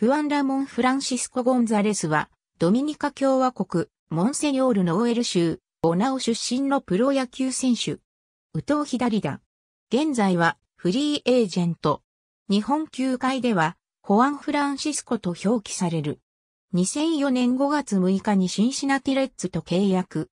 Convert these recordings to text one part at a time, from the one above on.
フアン・ラモン・フランシスコ・ゴンザレスは、ドミニカ共和国、モンセニョールのーエル州、オナオ出身のプロ野球選手。ヒ藤左だ。現在は、フリーエージェント。日本球界では、ホアン・フランシスコと表記される。2004年5月6日にシンシナティレッツと契約。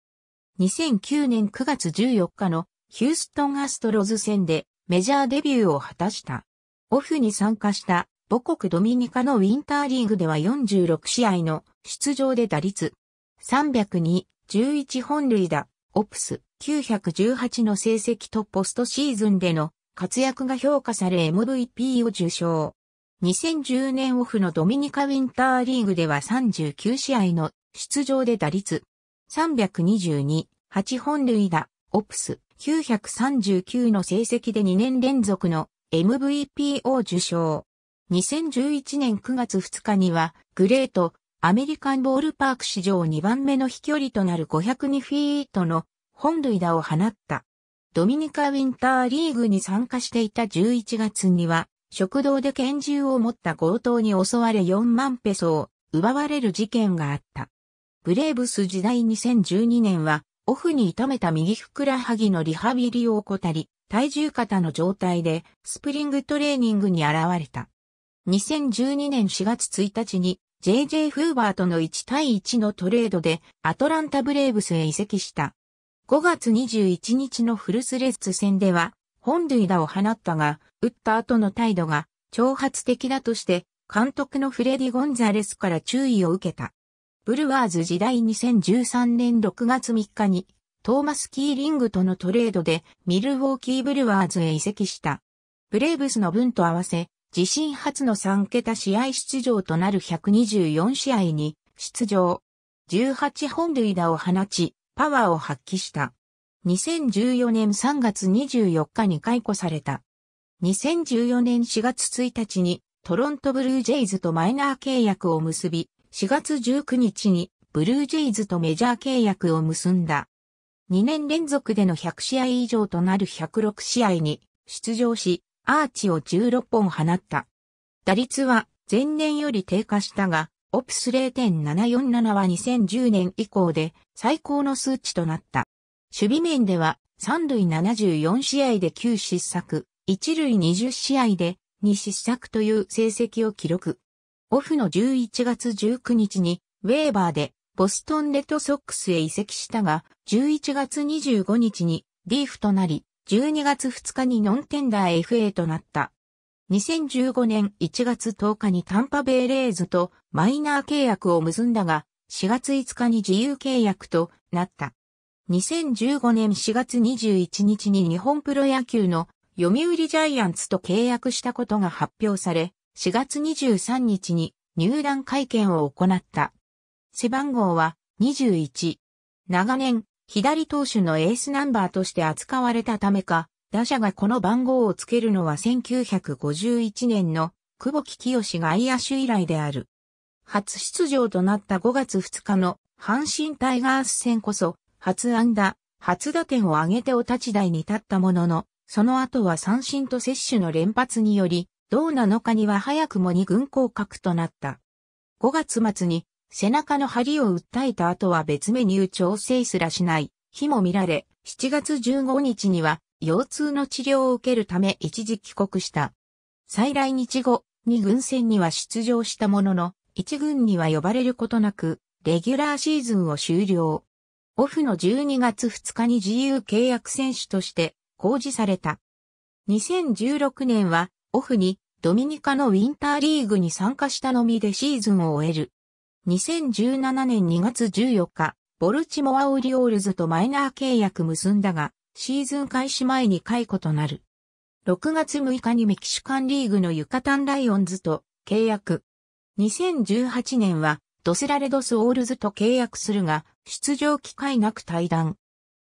2009年9月14日のヒューストン・アストロズ戦でメジャーデビューを果たした。オフに参加した母国ドミニカのウィンターリーグでは46試合の出場で打率302、11本塁打、オプス918の成績とポストシーズンでの活躍が評価され MVP を受賞。2010年オフのドミニカウィンターリーグでは39試合の出場で打率322、8本塁打、オプス939の成績で2年連続の MVP を受賞。2011年9月2日には、グレート、アメリカンボールパーク史上2番目の飛距離となる502フィートの本塁打を放った。ドミニカ・ウィンターリーグに参加していた11月には、食堂で拳銃を持った強盗に襲われ4万ペソを奪われる事件があった。ブレーブス時代2012年は、オフに痛めた右ふくらはぎのリハビリを怠り、体重肩の状態でスプリングトレーニングに現れた。2012年4月1日に JJ フーバーとの1対1のトレードでアトランタブレーブスへ移籍した。5月21日のフルスレッズ戦では本塁打を放ったが、打った後の態度が挑発的だとして監督のフレディ・ゴンザレスから注意を受けた。ブルワーズ時代2013年6月3日にトーマス・キーリングとのトレードでミルウォーキー・ブルワーズへ移籍した。ブレーブスの分と合わせ自身初の3桁試合出場となる124試合に出場。18本塁打を放ち、パワーを発揮した。2014年3月24日に解雇された。2014年4月1日にトロントブルージェイズとマイナー契約を結び、4月19日にブルージェイズとメジャー契約を結んだ。2年連続での100試合以上となる106試合に出場し、アーチを16本放った。打率は前年より低下したが、オプス0.747は2010年以降で最高の数値となった。守備面では3塁74試合で9失策、1塁20試合で2失策という成績を記録。オフの11月19日にウェーバーでボストンレッドソックスへ移籍したが、11月25日にリーフとなり、12月2日にノンテンダー FA となった。2015年1月10日にタンパベイレーズとマイナー契約を結んだが、4月5日に自由契約となった。2015年4月21日に日本プロ野球の読売ジャイアンツと契約したことが発表され、4月23日に入団会見を行った。背番号は21。長年、左投手のエースナンバーとして扱われたためか、打者がこの番号をつけるのは1951年の久保木清が外野手以来である。初出場となった5月2日の阪神タイガース戦こそ、初安打、初打点を挙げてお立ち台に立ったものの、その後は三振と摂取の連発により、どな7日には早くも二軍降格となった。5月末に背中の針を訴えた後は別メニュー調整すらしない日も見られ、7月15日には腰痛の治療を受けるため一時帰国した。再来日後に軍戦には出場したものの、一軍には呼ばれることなく、レギュラーシーズンを終了。オフの12月2日に自由契約選手として公示された。2016年はオフにドミニカのウィンターリーグに参加したのみでシーズンを終える。2017年2月14日、ボルチモア・オリオールズとマイナー契約結んだが、シーズン開始前に解雇となる。6月6日にメキシカンリーグのユカタンライオンズと契約。2018年はドスラレドスオールズと契約するが、出場機会なく退団。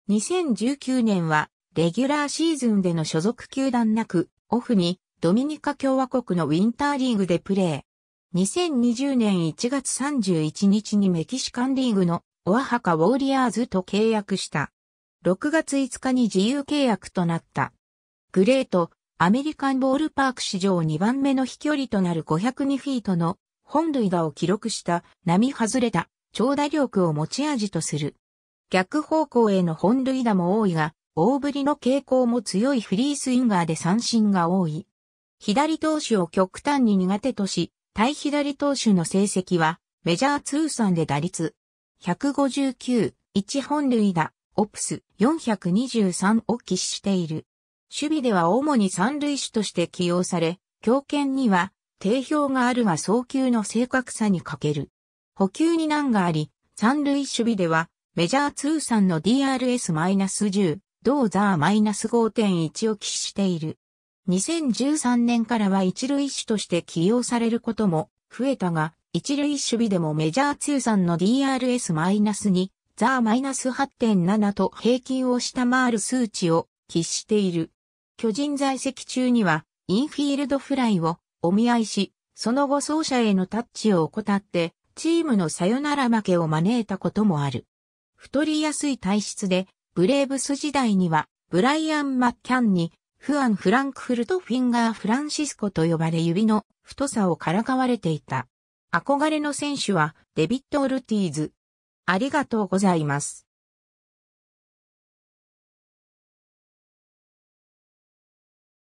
2019年はレギュラーシーズンでの所属球団なく、オフにドミニカ共和国のウィンターリーグでプレー。2020年1月31日にメキシカンリーグのオアハカウォーリアーズと契約した。6月5日に自由契約となった。グレート、アメリカンボールパーク史上2番目の飛距離となる502フィートの本塁打を記録した並外れた長打力を持ち味とする。逆方向への本塁打も多いが、大振りの傾向も強いフリースインガーで三振が多い。左投手を極端に苦手とし、対左投手の成績は、メジャー通算で打率159、1本塁打、オプス423を喫している。守備では主に三塁手として起用され、強肩には定評があるは早球の正確さに欠ける。補給に難があり、三塁守備ではメジャー通算の DRS-10、ドーザー -5.1 を喫している。2013年からは一塁手として起用されることも増えたが、一塁守備でもメジャー通算の DRS-2、ザー -8.7 と平均を下回る数値を喫している。巨人在籍中には、インフィールドフライをお見合いし、その後走者へのタッチを怠って、チームのさよなら負けを招いたこともある。太りやすい体質で、ブレーブス時代には、ブライアン・マッキャンにフアン・フランクフルト・フィンガー・フランシスコと呼ばれ指の太さをからかわれていた。憧れの選手はデビット・オルティーズ。ありがとうございます。